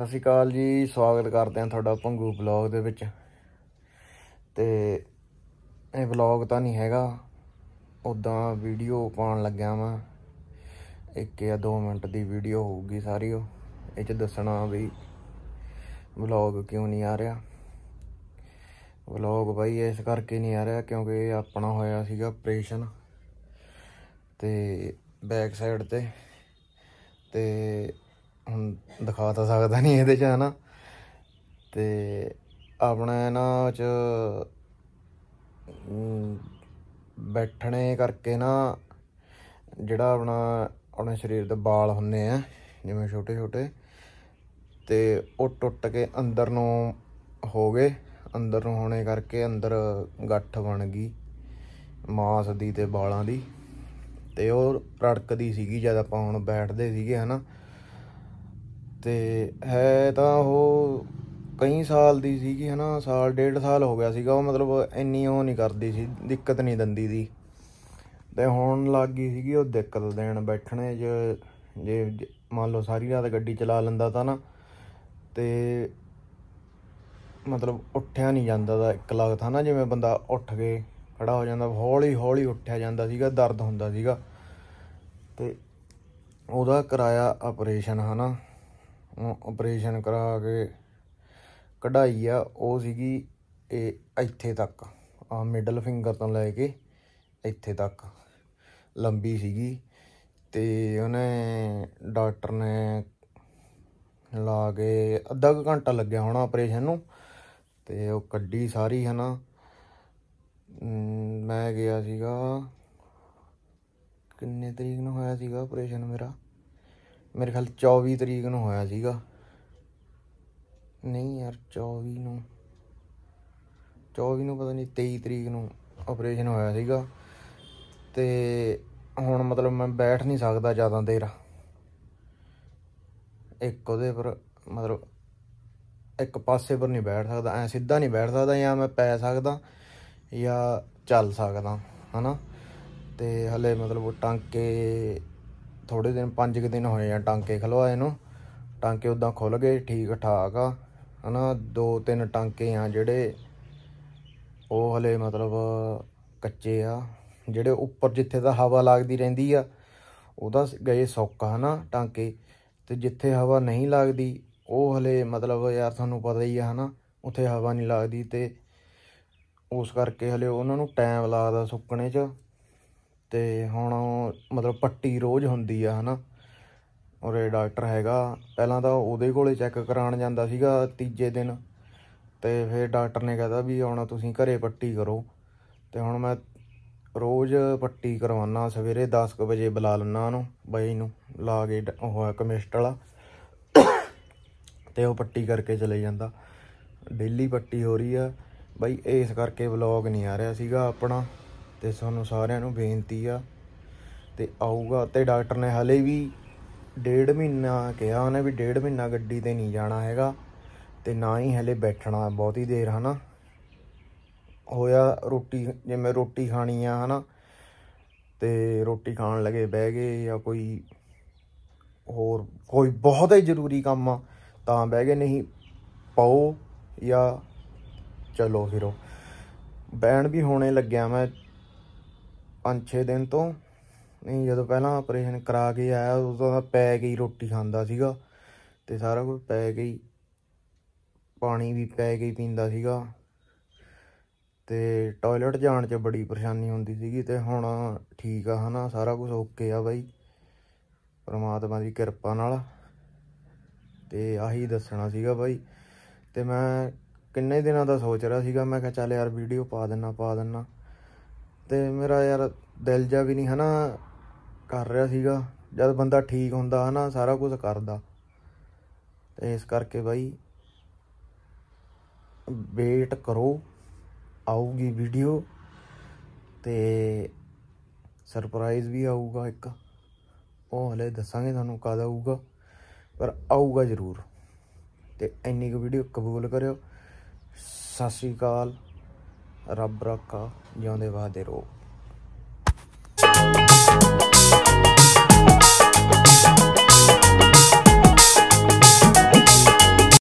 ਸਤਿ ਸ਼੍ਰੀ ਅਕਾਲ ਜੀ ਸਵਾਗਤ ਕਰਦੇ ਹਾਂ ਤੁਹਾਡਾ ਪੰਗੂ ਬਲੌਗ ਦੇ ਵਿੱਚ ਤੇ ਇਹ ਬਲੌਗ ਤਾਂ ਨਹੀਂ ਹੈਗਾ ਉਦਾਂ ਵੀਡੀਓ ਪਾਉਣ ਲੱਗਿਆ ਮੈਂ ਇੱਕ ਜਾਂ 2 ਮਿੰਟ ਦੀ ਵੀਡੀਓ ਹੋਊਗੀ ਸਾਰੀ ਉਹ ਇਹ ਚ ਦੱਸਣਾ ਵੀ ਬਲੌਗ ਕਿਉਂ ਨਹੀਂ ਆ ਰਿਹਾ ਵਲੌਗ ਬਾਈ ਇਸ ਕਰਕੇ ਨਹੀਂ ਆ ਰਿਹਾ ਕਿਉਂਕਿ ਆਪਣਾ ਹੋਇਆ ਸੀਗਾ ਆਪਰੇਸ਼ਨ ਤੇ ਬੈਕ ਸਾਈਡ ਤੇ ਤੇ ਹੁਣ ਦਿਖਾ ਤਾਂ ਸਕਦਾ ਨਹੀਂ ਇਹਦੇ 'ਚ ਹਨਾ ਤੇ ਆਪਣਾ ਨਾ 'ਚ ਬੈਠਣੇ ਕਰਕੇ ਨਾ ਜਿਹੜਾ ਆਪਣਾ ਆਪਣੇ ਸਰੀਰ ਦੇ ਵਾਲ ਹੁੰਨੇ ਆ ਜਿਵੇਂ ਛੋਟੇ ਛੋਟੇ ਤੇ ਉਹ ਟੁੱਟ ਕੇ ਅੰਦਰ ਨੂੰ ਹੋ ਗਏ ਅੰਦਰ ਨੂੰ ਹੋਣੇ ਕਰਕੇ ਅੰਦਰ ਗੱਠ ਬਣ ਗਈ ਮਾਸ ਦੀ ਤੇ ਵਾਲਾਂ ਦੀ ਤੇ ਉਹ ਰੜਕਦੀ ਸੀਗੀ ਜਦ ਆਪਾਂ ਹੁਣ ਬੈਠਦੇ ਸੀਗੇ ਹਨਾ ਤੇ ਹੈ ਤਾਂ ਉਹ ਕਈ ਸਾਲ ਦੀ ਸੀਗੀ ਹਨਾ ਸਾਲ ਡੇਢ ਸਾਲ ਹੋ ਗਿਆ ਸੀਗਾ ਉਹ ਮਤਲਬ ਇੰਨੀ ਉਹ ਨਹੀਂ ਕਰਦੀ ਸੀ ਦਿੱਕਤ ਨਹੀਂ ਦਿੰਦੀ ਦੀ ਤੇ ਹੁਣ ਲੱਗ ਗਈ ਸੀਗੀ ਉਹ ਦਿੱਕਤ ਦੇਣ ਬੈਠਣੇ ਜੇ ਜੇ ਮੰਨ ਲਓ ਸਾਰੀ ਰਾਤ ਗੱਡੀ ਚਲਾ ਲੈਂਦਾ ਤਾਂ ਨਾ ਤੇ ਮਤਲਬ ਉੱਠਿਆ ਨਹੀਂ ਜਾਂਦਾ ਦਾ ਇੱਕ ਲੱਗਦਾ ਨਾ ਜਿਵੇਂ ਬੰਦਾ ਉੱਠ ਕੇ ਖੜਾ ਹੋ ਜਾਂਦਾ ਹੌਲੀ ਹੌਲੀ ਉੱਠਿਆ ਜਾਂਦਾ ਸੀਗਾ ਦਰਦ ਹੁੰਦਾ ਸੀਗਾ ਤੇ ਉਹਦਾ ਕਰਾਇਆ ਆਪਰੇਸ਼ਨ ਹਨਾ ਆਪਰੇਸ਼ਨ ਕਰਾ ਕੇ ਕਢਾਈ ਆ ਉਹ ਸੀਗੀ ਇਹ ਇੱਥੇ ਤੱਕ ਆ ਮਿਡਲ ਫਿੰਗਰ ਤੋਂ ਲੈ ਕੇ ਇੱਥੇ ਤੱਕ ਲੰਬੀ ਸੀਗੀ ਤੇ ਉਹਨੇ ਡਾਕਟਰ ਨੇ ਲਾ ਕੇ ਅੱਧਾ ਕੁ ਘੰਟਾ ਲੱਗਿਆ ਹੋਣਾ ਆਪਰੇਸ਼ਨ ਨੂੰ ਤੇ ਉਹ ਕੱਢੀ ਸਾਰੀ ਹਨਾ ਮੈਂ ਗਿਆ ਸੀਗਾ ਕਿੰਨੇ ਤਰੀਕ ਨੂੰ ਹੋਇਆ ਸੀਗਾ ਆਪਰੇਸ਼ਨ ਮੇਰਾ ਮੇਰੇ ਖਿਆਲ 24 ਤਰੀਕ ਨੂੰ ਹੋਇਆ ਸੀਗਾ ਨਹੀਂ ਯਾਰ 24 ਨੂੰ 24 ਨੂੰ ਪਤਾ ਨਹੀਂ 23 ਤਰੀਕ ਨੂੰ ਆਪਰੇਸ਼ਨ ਹੋਇਆ ਸੀਗਾ ਤੇ ਹੁਣ ਮਤਲਬ ਮੈਂ ਬੈਠ ਨਹੀਂ ਸਕਦਾ ਜ਼ਿਆਦਾ ਦੇਰ ਇੱਕ ਉਹਦੇ ਪਰ ਮਤਲਬ ਇੱਕ ਪਾਸੇ ਪਰ ਨਹੀਂ ਬੈਠ ਸਕਦਾ ਐ ਸਿੱਧਾ ਨਹੀਂ ਬੈਠ ਸਕਦਾ ਜਾਂ ਮੈਂ ਪੈ ਸਕਦਾ ਜਾਂ ਚੱਲ ਸਕਦਾ ਹਨਾ ਤੇ ਹਲੇ ਮਤਲਬ ਉਹ ਟਾਂਕੇ ਥੋੜੇ ਦਿਨ 5 ਕਿ ਦਿਨ ਹੋਏ ਆ ਟਾਂਕੇ ਖਲਵਾਏ ਨੂੰ ਟਾਂਕੇ ਉਦਾਂ ਖੁੱਲ ਗਏ ਠੀਕ ਠਾਕ ਆ ਹਨਾ ਦੋ ਤਿੰਨ ਟਾਂਕੇ ਆ ਜਿਹੜੇ ਉਹ ਹਲੇ ਮਤਲਬ ਕੱਚੇ ਆ ਜਿਹੜੇ ਉੱਪਰ ਜਿੱਥੇ ਦਾ ਹਵਾ ਲੱਗਦੀ ਰਹਿੰਦੀ ਆ ਉਹਦਾ ਗਏ ਸੁੱਕ ਹਨਾ ਟਾਂਕੇ ਤੇ ਜਿੱਥੇ ਹਵਾ ਨਹੀਂ ਲੱਗਦੀ ਉਹ ਹਲੇ ਮਤਲਬ ਯਾਰ ਤੁਹਾਨੂੰ ਪਤਾ ਹੀ ਆ ਹਨਾ ਉੱਥੇ ਹਵਾ ਨਹੀਂ ਲੱਗਦੀ ਤੇ ਉਸ ਕਰਕੇ ਹਲੇ ਉਹਨਾਂ ਨੂੰ ਟਾਈਮ ਲੱਗਦਾ ਸੁੱਕਣੇ 'ਚ ਤੇ ਹੁਣ ਮਤਲਬ ਪੱਟੀ ਰੋਜ਼ ਹੁੰਦੀ ਆ ਹਨਾ ਉਰੇ ਡਾਕਟਰ ਹੈਗਾ ਪਹਿਲਾਂ ਤਾਂ ਉਹਦੇ ਕੋਲੇ ਚੈੱਕ ਕਰਾਉਣ ਜਾਂਦਾ ਸੀਗਾ ਤੀਜੇ ਦਿਨ ਤੇ ਫਿਰ ਡਾਕਟਰ ਨੇ ਕਹਿੰਦਾ ਵੀ ਹੁਣ ਤੁਸੀਂ ਘਰੇ ਪੱਟੀ ਕਰੋ ਤੇ ਹੁਣ ਮੈਂ ਰੋਜ਼ ਪੱਟੀ ਕਰਵਾਉਣਾ ਸਵੇਰੇ 10:00 ਵਜੇ ਬੁਲਾ ਲੈਣਾ ਉਹਨੂੰ ਬਾਈ ਨੂੰ ਲਾ ਕੇ ਉਹ ਹੈ ਕਮਿਸਟ ਵਾਲਾ ਤੇ ਉਹ ਪੱਟੀ ਕਰਕੇ ਚਲੇ ਜਾਂਦਾ ਡੇਲੀ ਪੱਟੀ ਹੋ ਰਹੀ ਆ ਬਾਈ ਇਸ ਕਰਕੇ ਵਲੌਗ ਨਹੀਂ ਆ ਰਿਹਾ ਸੀਗਾ ਆਪਣਾ ਤੇ ਸਾਨੂੰ ਸਾਰਿਆਂ ਨੂੰ ਬੇਨਤੀ ਆ ਤੇ ਆਊਗਾ ਤੇ ਡਾਕਟਰ ਨੇ ਹਲੇ ਵੀ ਡੇਢ ਮਹੀਨਾ ਕਿਹਾ ਉਹਨੇ ਵੀ ਡੇਢ ਮਹੀਨਾ ਗੱਡੀ ਤੇ ਨਹੀਂ ਜਾਣਾ ਹੈਗਾ ਤੇ ਨਾ ਹੀ ਹਲੇ ਬੈਠਣਾ ਬਹੁਤੀ ਦੇਰ ਹਨਾ ਹੋਇਆ ਰੋਟੀ ਜਿਵੇਂ ਰੋਟੀ ਖਾਣੀ ਆ ਹਨਾ ਤੇ ਰੋਟੀ ਖਾਣ ਲੱਗੇ ਬਹਿ ਗਏ ਜਾਂ ਕੋਈ ਹੋਰ ਕੋਈ ਬਹੁਤ ਹੀ ਜ਼ਰੂਰੀ ਕੰਮ ਆ ਤਾਂ ਬਹਿ ਗਏ ਨਹੀਂ ਪਾਓ ਜਾਂ ਚਲੋ ਫਿਰੋ ਬੈਣ ਵੀ ਹੋਣੇ ਲੱਗਿਆ ਮੈਂ 5-6 ਦਿਨ ਤੋਂ ਨਹੀਂ ਜਦੋਂ ਪਹਿਲਾਂ ਆਪਰੇਸ਼ਨ ਕਰਾ ਕੇ ਆਇਆ ਉਦੋਂ ਦਾ ਪੈ ਗਈ ਰੋਟੀ ਖਾਂਦਾ ਸੀਗਾ ਤੇ ਸਾਰਾ ਕੁਝ ਪੈ ਗਈ ਪਾਣੀ ਵੀ ਪੈ ਗਈ ਪੀਂਦਾ ਸੀਗਾ ਤੇ ਟਾਇਲਟ ਜਾਣ 'ਚ ਬੜੀ ਪਰੇਸ਼ਾਨੀ ਹੁੰਦੀ ਸੀਗੀ ਤੇ ਹੁਣ ਠੀਕ ਆ ਹਨਾ ਸਾਰਾ ਕੁਝ ਓਕੇ ਆ ਬਾਈ ਪਰਮਾਤਮਾ ਦੀ ਕਿਰਪਾ ਨਾਲ ਤੇ ਆਹੀ ਦੱਸਣਾ ਸੀਗਾ ਬਾਈ ਤੇ ਮੈਂ ਕਿੰਨੇ ਦਿਨਾਂ ਦਾ ਸੋਚ ਰਿਹਾ ਸੀਗਾ ਮੈਂ ਕਿਹਾ ਚੱਲ ਯਾਰ ਵੀਡੀਓ ਪਾ ਦਿੰਨਾ ਪਾ ਦਿੰਨਾ ਤੇ ਮੇਰਾ ਯਾਰ ਦਿਲ ਜਾ ਵੀ ਨਹੀਂ ਹਨਾ ਕਰ ਰਿਹਾ ਸੀਗਾ ਜਦ ਬੰਦਾ ਠੀਕ ਹੁੰਦਾ ਹਨਾ ਸਾਰਾ ਕੁਝ ਕਰਦਾ ਤੇ ਇਸ ਕਰਕੇ ਬਾਈ ਵੇਟ ਕਰੋ ਆਊਗੀ ਵੀਡੀਓ ਤੇ ਸਰਪ੍ਰਾਈਜ਼ ਵੀ ਆਊਗਾ ਇੱਕ ਉਹ ਹਲੇ ਦੱਸਾਂਗੇ ਤੁਹਾਨੂੰ ਕਦ ਆਊਗਾ ਪਰ ਆਊਗਾ ਜ਼ਰੂਰ ਤੇ ਇੰਨੀ ਕੁ ਵੀਡੀਓ ਕਬੂਲ ਕਰਿਓ ਸਤਿ ਸ਼੍ਰੀ ਅਕਾਲ ਰੱਬ ਰੱਖਾ ਜਿਉਂਦੇ ਵਾਹਦੇ ਰੋ